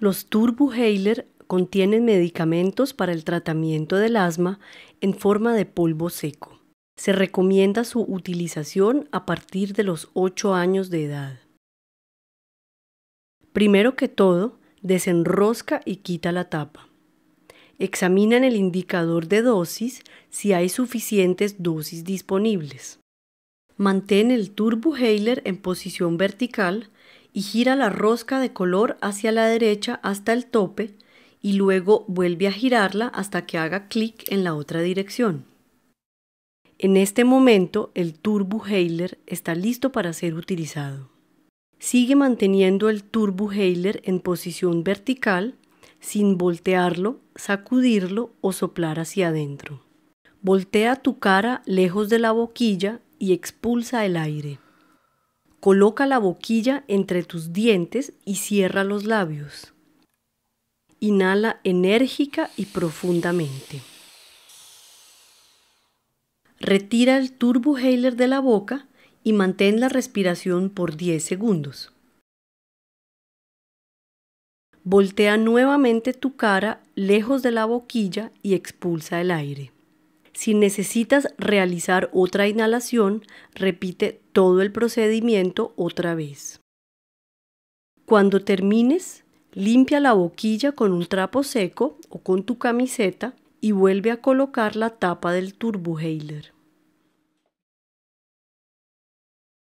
Los Turbuhaler contienen medicamentos para el tratamiento del asma en forma de polvo seco. Se recomienda su utilización a partir de los 8 años de edad. Primero que todo, desenrosca y quita la tapa. Examina el indicador de dosis si hay suficientes dosis disponibles. Mantén el Turbuhaler en posición vertical y gira la rosca de color hacia la derecha hasta el tope y luego vuelve a girarla hasta que haga clic en la otra dirección. En este momento el Turbo está listo para ser utilizado. Sigue manteniendo el Turbo en posición vertical sin voltearlo, sacudirlo o soplar hacia adentro. Voltea tu cara lejos de la boquilla y expulsa el aire. Coloca la boquilla entre tus dientes y cierra los labios. Inhala enérgica y profundamente. Retira el turbo de la boca y mantén la respiración por 10 segundos. Voltea nuevamente tu cara lejos de la boquilla y expulsa el aire. Si necesitas realizar otra inhalación, repite todo el procedimiento otra vez. Cuando termines, limpia la boquilla con un trapo seco o con tu camiseta y vuelve a colocar la tapa del turbohaler.